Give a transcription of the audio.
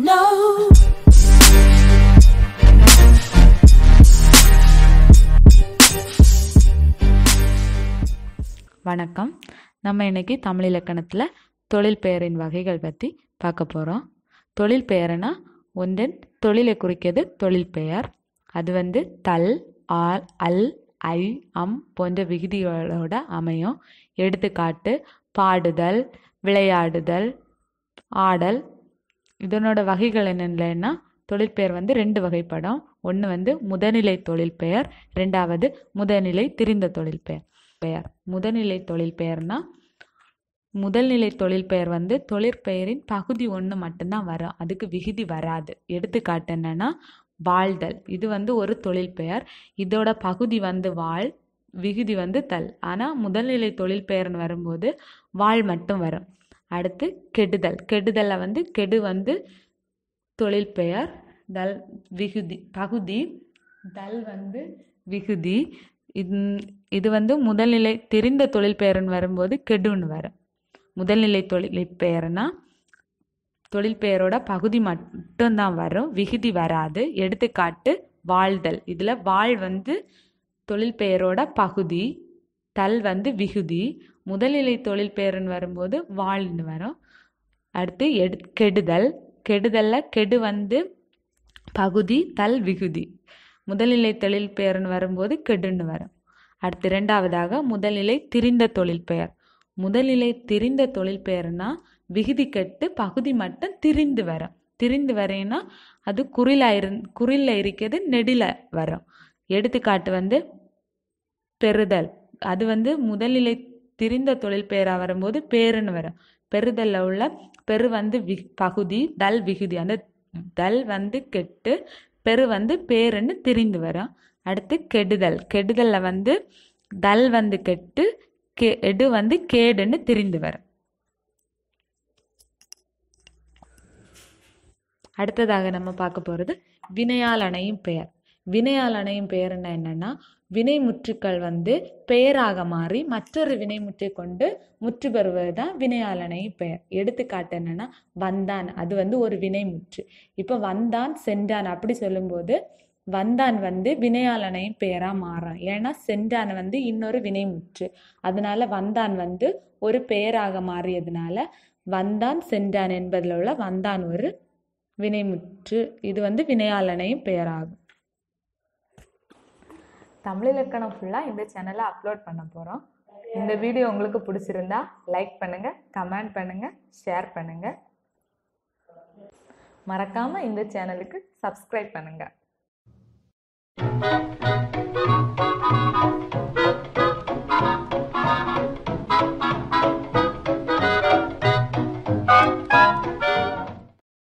No. வணக்கம் நம்ம இன்னைக்கு தமிழ் இலக்கணத்தில் தொழில் பெயரின் வகைகள் பற்றி பார்க்க போகிறோம் தொழில் பெயர்னா ஒன்றின் தொழிலை குறிக்கிறது தொழில் பெயர் அது வந்து தல் ஆல் அல் ஐ அம் போன்ற விகுதிகளோட அமையும் எடுத்துக்காட்டு பாடுதல் விளையாடுதல் ஆடல் இதனோட வகைகள் என்னென்னா தொழிற்பெயர் வந்து ரெண்டு வகைப்படும் ஒன்று வந்து முதநிலை தொழிற்பெயர் ரெண்டாவது முதநிலை திரிந்த தொழிற்பெயர் பெயர் முதநிலை தொழில் பெயர்னா முதல்நிலை தொழில் பெயர் வந்து தொழிற்பெயரின் பகுதி ஒன்று மட்டும்தான் வரும் அதுக்கு விகுதி வராது எடுத்துக்காட்டு என்னென்னா வாழ்தல் இது வந்து ஒரு தொழில் பெயர் இதோட பகுதி வந்து வாழ் விகுதி வந்து தல் ஆனால் முதல்நிலை தொழில் பெயர்னு வரும்போது வாழ் மட்டும் வரும் அடுத்து கெடுதல் கெடுதலில் வந்து கெடு வந்து தொழில் பெயர் தல் விகுதி பகுதி தல் வந்து விகுதி இது இது வந்து முதல்நிலை தெரிந்த தொழில் பெயர்னு வரும்போது கெடுன்னு வரும் முதல்நிலை தொழில் பெயர்னா தொழில் பெயரோட பகுதி மட்டும்தான் வரும் விகுதி வராது எடுத்துக்காட்டு வாழ்தல் இதில் வாழ் வந்து தொழில் பெயரோட பகுதி தல் வந்து விகுதி முதல்நிலை தொழில் பேரன் வரும்போது வாழ்னு வரும் அடுத்து எடு கெடுதல் கெடுதலில் கெடு வந்து பகுதி தல் விகுதி முதல்நிலை தொழில் பெயர்னு வரும்போது கெடுன்னு வரும் அடுத்து ரெண்டாவதாக முதல்நிலை திரிந்த தொழில் பெயர் முதல்நிலை திரிந்த தொழில் பெயர்னா விகுதி கெட்டு பகுதி மட்டும் திரிந்து வரும் திரிந்து வரேன்னா அது குறிலாக இருந் குறில இருக்கிறது நெடில வரும் எடுத்துக்காட்டு வந்து பெறுதல் அது வந்து முதல்நிலை திரிந்த தொழில் பேராக வரும்போது பேருன்னு வரும் பெறுதலில் உள்ள பெரு வந்து வி பகுதி தல் விகுதி அந்த தல் வந்து கெட்டு பெரு வந்து பேருன்னு திரிந்து வரும் அடுத்து கெடுதல் கெடுதலில் வந்து தல் வந்து கெட்டு கே எடு வந்து கேடுன்னு திரிந்து வரும் அடுத்ததாக நம்ம பார்க்க போகிறது வினையால் அணையும் பெயர் வினையால் அணையும் பேரெண்ண என்னென்னா வினைமுற்றுக்கள் வந்து பெயராக மாறி மற்றொரு வினைமுற்றை கொண்டு முற்று பெறுவது தான் வினையாளனை பெயர் எடுத்துக்காட்டு என்னன்னா வந்தான் அது வந்து ஒரு வினைமுற்று இப்போ வந்தான் சென்றான் அப்படி சொல்லும்போது வந்தான் வந்து வினையாளனையும் பெயராக மாறான் ஏன்னா சென்றான் வந்து இன்னொரு வினைமுற்று அதனால வந்தான் வந்து ஒரு பெயராக மாறியதுனால வந்தான் சென்றான் என்பதில் உள்ள வந்தான் ஒரு வினைமுற்று இது வந்து வினையாளனையும் பெயராகும் தமிழ் இலக்கணம் ஃபுல்லாக இந்த சேனலில் அப்லோட் பண்ண போகிறோம் இந்த வீடியோ உங்களுக்கு பிடிச்சிருந்தா லைக் பண்ணுங்கள் கமெண்ட் பண்ணுங்கள் ஷேர் பண்ணுங்கள் மறக்காமல் இந்த சேனலுக்கு சப்ஸ்கிரைப் பண்ணுங்கள்